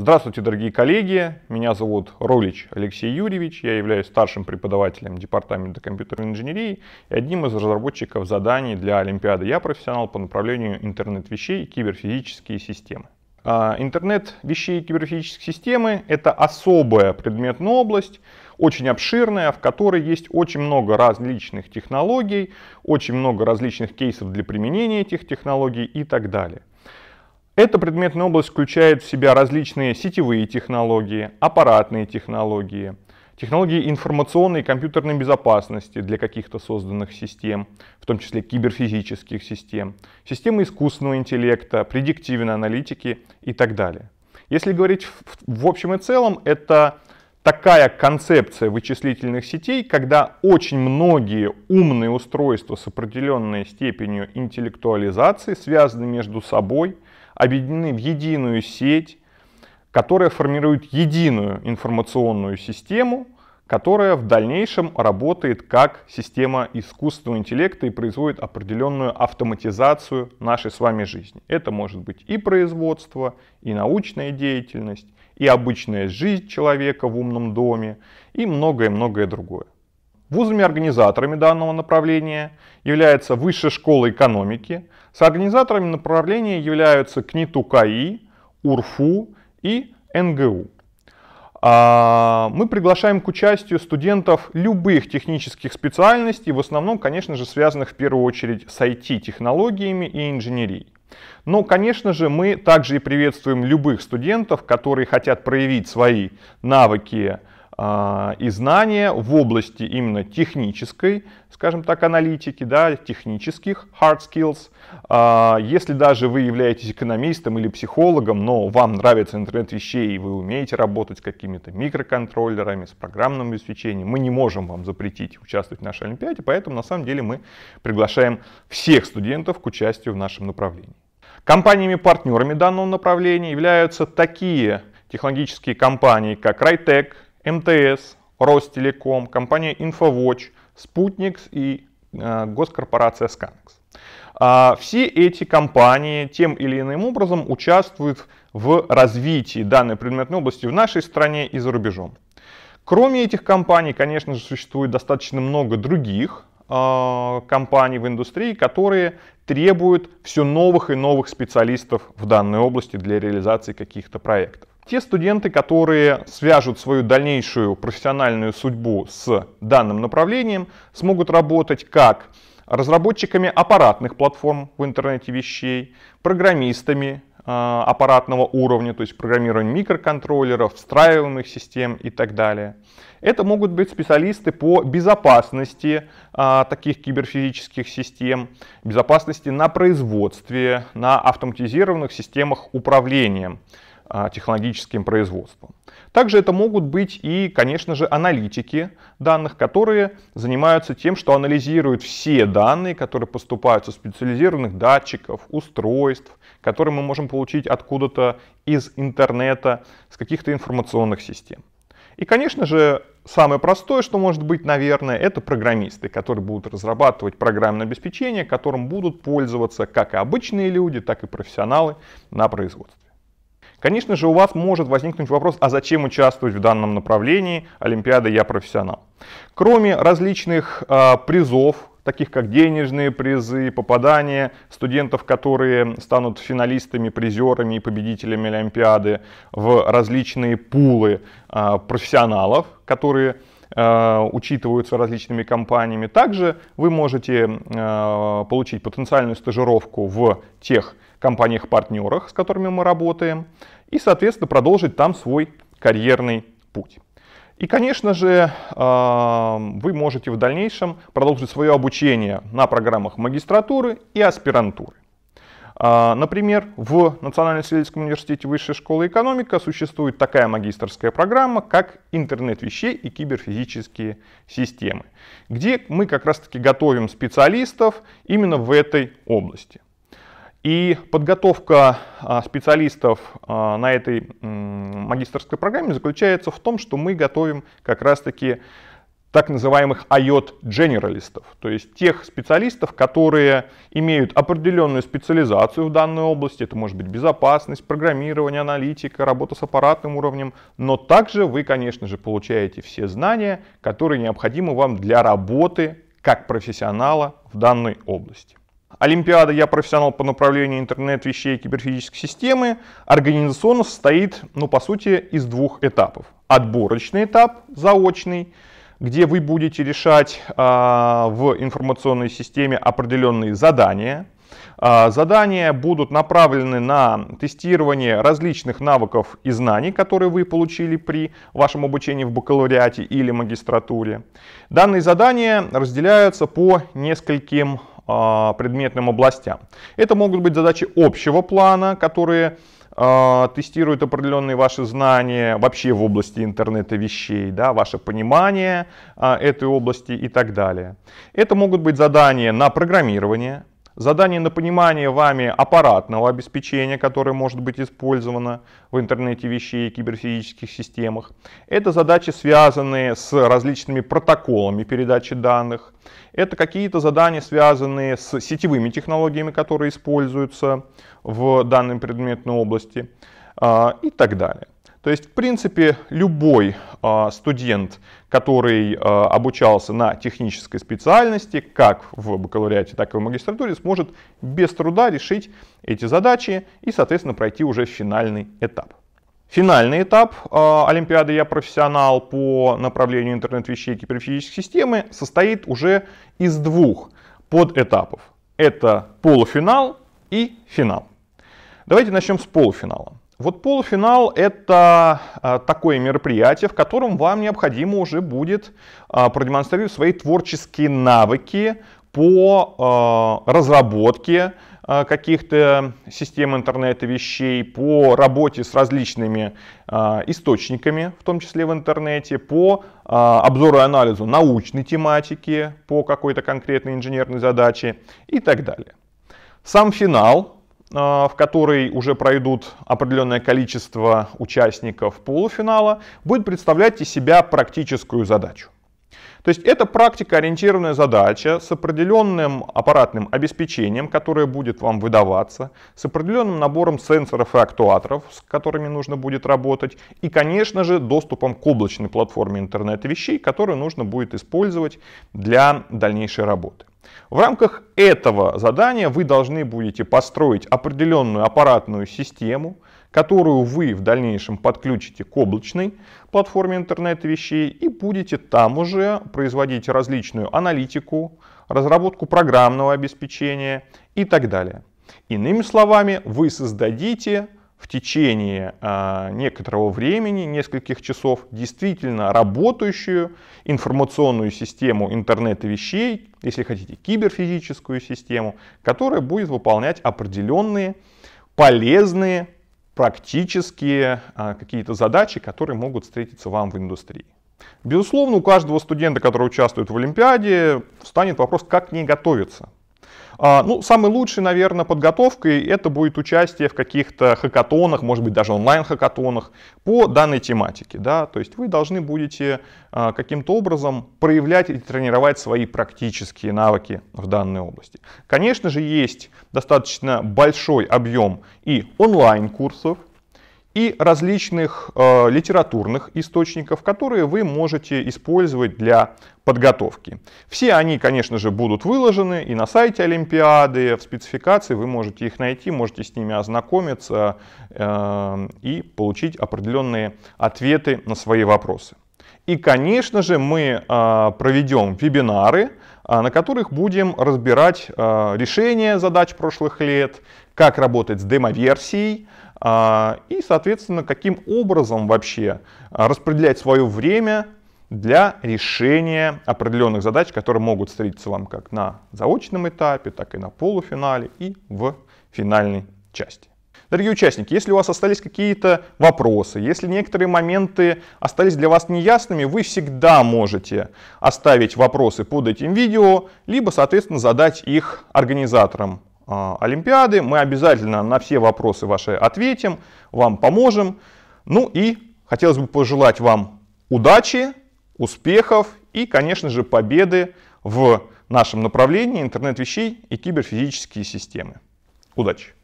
Здравствуйте, дорогие коллеги! Меня зовут Ролич Алексей Юрьевич, я являюсь старшим преподавателем Департамента компьютерной инженерии и одним из разработчиков заданий для Олимпиады. Я профессионал по направлению интернет вещей и киберфизические системы. А, интернет вещей и киберфизические системы — это особая предметная область, очень обширная, в которой есть очень много различных технологий, очень много различных кейсов для применения этих технологий и так далее. Эта предметная область включает в себя различные сетевые технологии, аппаратные технологии, технологии информационной и компьютерной безопасности для каких-то созданных систем, в том числе киберфизических систем, системы искусственного интеллекта, предиктивной аналитики и так далее. Если говорить в общем и целом, это такая концепция вычислительных сетей, когда очень многие умные устройства с определенной степенью интеллектуализации связаны между собой – объединены в единую сеть, которая формирует единую информационную систему, которая в дальнейшем работает как система искусственного интеллекта и производит определенную автоматизацию нашей с вами жизни. Это может быть и производство, и научная деятельность, и обычная жизнь человека в умном доме, и многое-многое другое. Вузами-организаторами данного направления является Высшая школа экономики. Соорганизаторами направления являются КНИТУ КАИ, УРФУ и НГУ. А, мы приглашаем к участию студентов любых технических специальностей, в основном, конечно же, связанных в первую очередь с IT-технологиями и инженерией. Но, конечно же, мы также и приветствуем любых студентов, которые хотят проявить свои навыки а, и знания в области именно технической, скажем так, аналитики, да, технических hard skills. А, если даже вы являетесь экономистом или психологом, но вам нравится интернет вещей, и вы умеете работать с какими-то микроконтроллерами, с программным обеспечением, мы не можем вам запретить участвовать в нашей Олимпиаде, поэтому на самом деле мы приглашаем всех студентов к участию в нашем направлении. Компаниями-партнерами данного направления являются такие технологические компании, как Райтек, МТС, Ростелеком, компания Infowatch, Спутникс и э, госкорпорация Scanex. А, все эти компании тем или иным образом участвуют в развитии данной предметной области в нашей стране и за рубежом. Кроме этих компаний, конечно же, существует достаточно много других э, компаний в индустрии, которые требуют все новых и новых специалистов в данной области для реализации каких-то проектов. Те студенты, которые свяжут свою дальнейшую профессиональную судьбу с данным направлением, смогут работать как разработчиками аппаратных платформ в интернете вещей, программистами а, аппаратного уровня, то есть программирование микроконтроллеров, встраиваемых систем и так далее. Это могут быть специалисты по безопасности а, таких киберфизических систем, безопасности на производстве, на автоматизированных системах управления. А, технологическим производством. Также это могут быть и, конечно же, аналитики данных, которые занимаются тем, что анализируют все данные, которые поступают со специализированных датчиков, устройств, которые мы можем получить откуда-то из интернета, с каких-то информационных систем. И, конечно же, самое простое, что может быть, наверное, это программисты, которые будут разрабатывать программное обеспечение, которым будут пользоваться как и обычные люди, так и профессионалы на производстве. Конечно же, у вас может возникнуть вопрос, а зачем участвовать в данном направлении Олимпиады «Я профессионал». Кроме различных э, призов, таких как денежные призы, попадание студентов, которые станут финалистами, призерами и победителями Олимпиады в различные пулы э, профессионалов, которые Э, учитываются различными компаниями. Также вы можете э, получить потенциальную стажировку в тех компаниях-партнерах, с которыми мы работаем, и, соответственно, продолжить там свой карьерный путь. И, конечно же, э, вы можете в дальнейшем продолжить свое обучение на программах магистратуры и аспирантуры. А, например, в Национальном исследовательском университете Высшей школы экономика существует такая магистрская программа, как «Интернет вещей и киберфизические системы», где мы как раз-таки готовим специалистов именно в этой области. И подготовка а, специалистов а, на этой магистрской программе заключается в том, что мы готовим как раз-таки так называемых IOT-дженералистов, то есть тех специалистов, которые имеют определенную специализацию в данной области, это может быть безопасность, программирование, аналитика, работа с аппаратным уровнем, но также вы, конечно же, получаете все знания, которые необходимы вам для работы как профессионала в данной области. Олимпиада «Я профессионал по направлению интернет вещей и киберфизической системы» организационно состоит, ну, по сути, из двух этапов. Отборочный этап, заочный, где вы будете решать а, в информационной системе определенные задания. А, задания будут направлены на тестирование различных навыков и знаний, которые вы получили при вашем обучении в бакалавриате или магистратуре. Данные задания разделяются по нескольким а, предметным областям. Это могут быть задачи общего плана, которые а, тестирует определенные ваши знания вообще в области интернета вещей, да, ваше понимание а, этой области и так далее. Это могут быть задания на программирование, задание на понимание вами аппаратного обеспечения, которое может быть использовано в интернете вещей и киберфизических системах. Это задачи, связанные с различными протоколами передачи данных. Это какие-то задания, связанные с сетевыми технологиями, которые используются в данной предметной области а, и так далее. То есть, в принципе, любой а, студент, который а, обучался на технической специальности, как в бакалавриате, так и в магистратуре, сможет без труда решить эти задачи и, соответственно, пройти уже финальный этап. Финальный этап э, Олимпиады «Я профессионал» по направлению интернет-вещей и киберфизической системы состоит уже из двух подэтапов. Это полуфинал и финал. Давайте начнем с полуфинала. Вот полуфинал — это а, такое мероприятие, в котором вам необходимо уже будет а, продемонстрировать свои творческие навыки по а, разработке каких-то систем интернета вещей, по работе с различными источниками, в том числе в интернете, по обзору и анализу научной тематики, по какой-то конкретной инженерной задаче и так далее. Сам финал а, в которой уже пройдут определенное количество участников полуфинала, будет представлять из себя практическую задачу. То есть это практикоориентированная задача с определенным аппаратным обеспечением, которое будет вам выдаваться, с определенным набором сенсоров и актуаторов, с которыми нужно будет работать, и, конечно же, доступом к облачной платформе интернет вещей, которую нужно будет использовать для дальнейшей работы. В рамках этого задания вы должны будете построить определенную аппаратную систему, которую вы в дальнейшем подключите к облачной платформе интернета вещей и будете там уже производить различную аналитику, разработку программного обеспечения и так далее. Иными словами, вы создадите в течение а, некоторого времени, нескольких часов, действительно работающую информационную систему интернета вещей, если хотите, киберфизическую систему, которая будет выполнять определенные полезные практические а, какие-то задачи, которые могут встретиться вам в индустрии. Безусловно, у каждого студента, который участвует в Олимпиаде, встанет вопрос, как к ней готовиться. А, ну, самый лучший, наверное, подготовкой это будет участие в каких-то хакатонах, может быть, даже онлайн-хакатонах по данной тематике. Да? То есть вы должны будете а, каким-то образом проявлять и тренировать свои практические навыки в данной области. Конечно же, есть достаточно большой объем и онлайн-курсов, и различных э, литературных источников, которые вы можете использовать для подготовки. Все они, конечно же, будут выложены и на сайте Олимпиады, в спецификации вы можете их найти, можете с ними ознакомиться э, и получить определенные ответы на свои вопросы. И, конечно же, мы э, проведем вебинары, э, на которых будем разбирать э, решения задач прошлых лет, как работать с демоверсией, версией а, и, соответственно, каким образом вообще а, распределять свое время для решения определенных задач, которые могут встретиться вам как на заочном этапе, так и на полуфинале и в финальной части. Дорогие участники, если у вас остались какие-то вопросы, если некоторые моменты остались для вас неясными, вы всегда можете оставить вопросы под этим видео, либо, соответственно, задать их организаторам а, Олимпиады. Мы обязательно на все вопросы ваши ответим, вам поможем. Ну и хотелось бы пожелать вам удачи, успехов и, конечно же, победы в нашем направлении интернет вещей и киберфизические системы. Удачи!